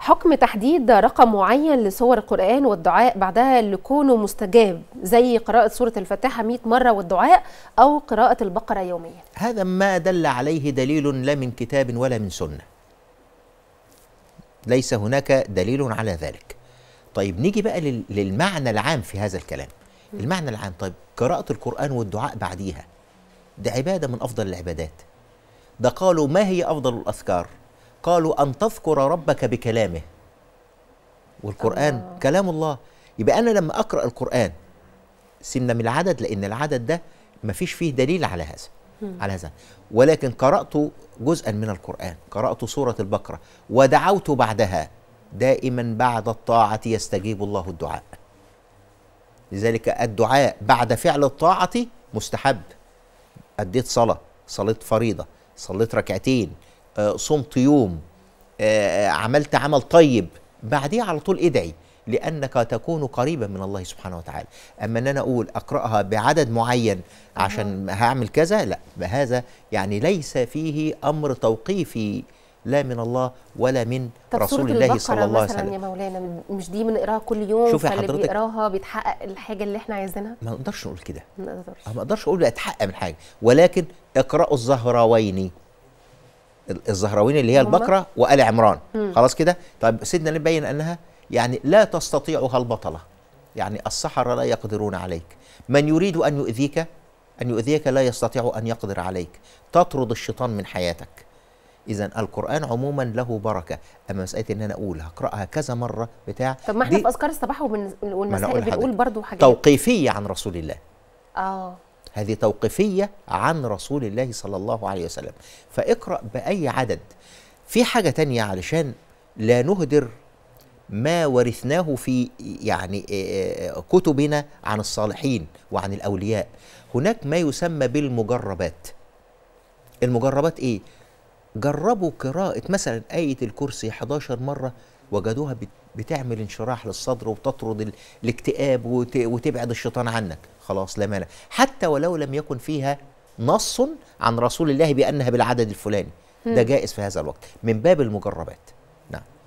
حكم تحديد رقم معين لسور القرآن والدعاء بعدها لكونه مستجاب زي قراءة سورة الفاتحة 100 مرة والدعاء أو قراءة البقرة يوميا هذا ما دل عليه دليل لا من كتاب ولا من سنة ليس هناك دليل على ذلك طيب نيجي بقى للمعنى العام في هذا الكلام المعنى العام طيب قراءة القرآن والدعاء بعديها ده عبادة من أفضل العبادات ده قالوا ما هي أفضل الأذكار قالوا أن تذكر ربك بكلامه والقرآن الله. كلام الله يبقى أنا لما أقرأ القرآن سيبنا من العدد لأن العدد ده مفيش فيه دليل على هذا على هذا ولكن قرأت جزءا من القرآن قرأت سورة البقرة ودعوت بعدها دائما بعد الطاعة يستجيب الله الدعاء لذلك الدعاء بعد فعل الطاعة مستحب أديت صلاة صليت فريضة صليت ركعتين آه، صمت يوم آه، آه، عملت عمل طيب بعديها على طول ادعي لانك تكون قريبا من الله سبحانه وتعالى اما ان انا اقول اقراها بعدد معين عشان هعمل كذا لا هذا يعني ليس فيه امر توقيفي لا من الله ولا من رسول الله صلى الله عليه وسلم يا مولانا مش دي بنقراها كل يوم شوفي حضرتك بيقراها بيتحقق الحاجه اللي احنا عايزينها ما نقدرش نقول كده ما نقدرش ما اقدرش اقول اتحقق من حاجه ولكن اقراوا الزهراوين الزهراوين اللي هي البقرة وآل عمران مم. خلاص كده طيب سيدنا النبي بين أنها يعني لا تستطيعها البطلة يعني السحرة لا يقدرون عليك من يريد أن يؤذيك أن يؤذيك لا يستطيع أن يقدر عليك تطرد الشيطان من حياتك إذا القرآن عموما له بركة أما مسألة إن أنا أقول هقرأها كذا مرة بتاع طب ما إحنا في أذكار الصباح والمساء بنقول برضه حاجات توقيفية عن رسول الله آه هذه توقيفية عن رسول الله صلى الله عليه وسلم فاقرأ بأي عدد في حاجة تانية علشان لا نهدر ما ورثناه في يعني كتبنا عن الصالحين وعن الأولياء هناك ما يسمى بالمجربات المجربات إيه؟ جربوا قراءة مثلا آية الكرسي 11 مرة وجدوها بتعمل انشراح للصدر وبتطرد الاكتئاب وتبعد الشيطان عنك خلاص لا مانع حتى ولو لم يكن فيها نص عن رسول الله بأنها بالعدد الفلاني ده جائز في هذا الوقت من باب المجربات نعم